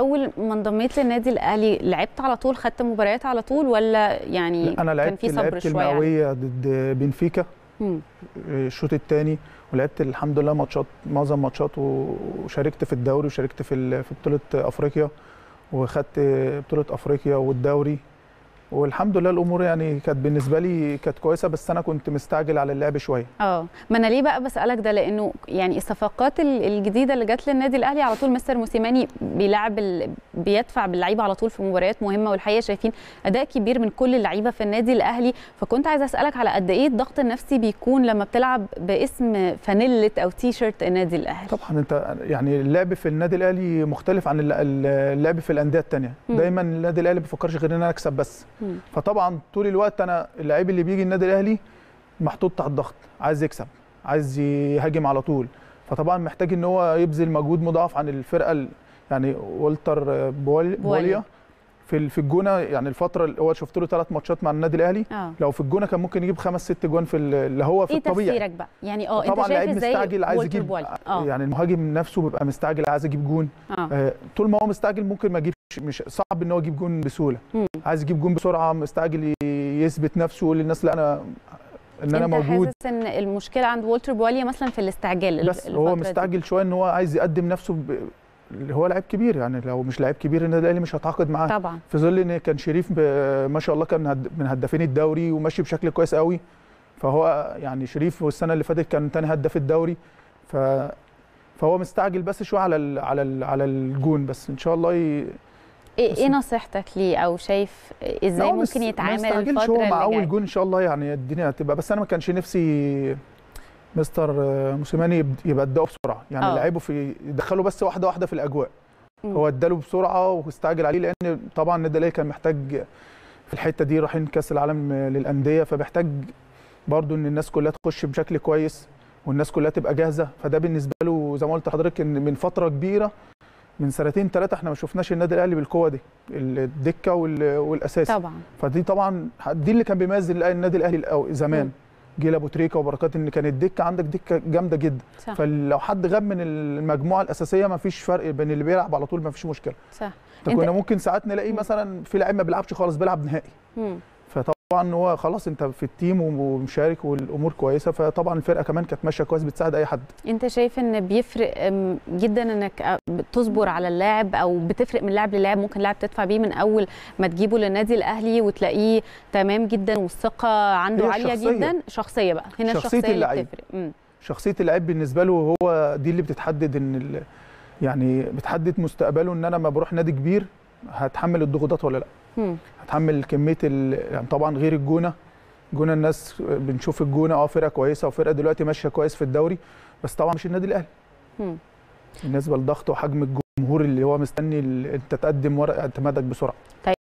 اول ما انضميت للنادي الاهلي لعبت على طول خدت مباريات على طول ولا يعني كان في صبر لعبت شويه المقاويه يعني. ضد بنفيكا آه، الشوط الثاني ولعبت الحمد لله ماتشات معظم ماتشات وشاركت في الدوري وشاركت في في بطوله افريقيا وخدت بطوله افريقيا والدوري والحمد لله الامور يعني كانت بالنسبه لي كانت كويسه بس انا كنت مستعجل على اللعب شويه اه ما انا ليه بقى بسالك ده لانه يعني الصفقات الجديده اللي جت للنادي الاهلي على طول مستر موسيماني بيلعب ال... بيدفع باللعيبه على طول في مباريات مهمه والحقيقه شايفين اداء كبير من كل اللعيبه في النادي الاهلي فكنت عايزه اسالك على قد ايه الضغط النفسي بيكون لما بتلعب باسم فانيله او تي شيرت النادي الاهلي طبعا انت يعني اللعب في النادي الاهلي مختلف عن اللعب في الانديه الثانيه دايما النادي الاهلي ما بيفكرش غير ان انا اكسب بس فطبعا طول الوقت انا اللعيب اللي بيجي النادي الاهلي محطوط تحت ضغط عايز يكسب عايز يهاجم على طول فطبعا محتاج ان هو يبذل مجهود مضاعف عن الفرقه يعني والتر بوليا بولي. في في الجونه يعني الفتره اللي هو شفت له ثلاث ماتشات مع النادي الاهلي آه. لو في الجونه كان ممكن يجيب خمس ست جوان في اللي هو في إيه الطبيعي ايه تفسيرك بقى يعني اه انت طبعا مستعجل عايز يجيب آه. يعني المهاجم نفسه بيبقى مستعجل عايز يجيب جون آه. آه طول ما هو مستعجل ممكن ما يجيبش مش صعب ان هو يجيب جون بسهوله مم. عايز يجيب جون بسرعه مستعجل يثبت نفسه للناس لا انا ان انا موجود حاسس ان المشكله عند وولتر بواليا مثلا في الاستعجال بس هو مستعجل شويه ان هو عايز يقدم نفسه ب... هو لعيب كبير يعني لو مش لعيب كبير النادي الاهلي مش هتعاقد معاه طبعا في ظل ان كان شريف ب... ما شاء الله كان من هدافين الدوري وماشي بشكل كويس قوي فهو يعني شريف والسنه اللي فاتت كان تاني هداف الدوري ف فهو مستعجل بس شويه على ال... على ال... على الجون بس ان شاء الله ي... ايه, إيه نصيحتك ليه او شايف ازاي ممكن يتعامل الفتره اللي جايه؟ مع اول جون ان شاء الله يعني الدنيا هتبقى بس انا ما كانش نفسي مستر موسيماني يبقى اداه بسرعه يعني لعبه آه. لعيبه في يدخله بس واحده واحده في الاجواء مم. هو اداله بسرعه واستعجل عليه لان طبعا النادي كان محتاج في الحته دي رايحين كاس العالم للانديه فمحتاج برضو ان الناس كلها تخش بشكل كويس والناس كلها تبقى جاهزه فده بالنسبه له زي ما قلت لحضرتك ان من فتره كبيره من سنتين ثلاثه احنا ما شفناش النادي الاهلي بالقوه دي الدكه والاساسي طبعا فدي طبعا دي اللي كان بيميز النادي الاهلي زمان جيل ابو تريكه وبركات ان كانت الدكة عندك دكه جامده جدا صح. فلو حد غاب من المجموعه الاساسيه ما فيش فرق بين اللي بيلعب على طول ما فيش مشكله صح كنا ممكن ساعات نلاقي مثلا في لعيب ما بيلعبش خالص بيلعب نهائي مم. طبعا هو خلاص انت في التيم ومشارك والامور كويسه فطبعا الفرقه كمان كانت ماشيه كويس بتساعد اي حد انت شايف ان بيفرق جدا انك تصبر على اللاعب او بتفرق من لاعب للاعب ممكن لاعب تدفع بيه من اول ما تجيبه للنادي الاهلي وتلاقيه تمام جدا والثقه عنده عاليه الشخصية. جدا شخصيه بقى هنا شخصيه, الشخصية اللي بتفرق شخصيه اللعيب بالنسبه له هو دي اللي بتتحدد ان يعني بتحدد مستقبله ان انا لما بروح نادي كبير هتحمل الضغوطات ولا لا هتحمل كميه يعني طبعا غير الجونه جونه الناس بنشوف الجونه اه فرقه كويسه وفرقه دلوقتي ماشيه كويس في الدوري بس طبعا مش النادي الاهلي بالنسبه لضغط وحجم الجمهور اللي هو مستني انت تقدم ورق اعتمادك بسرعه طيب.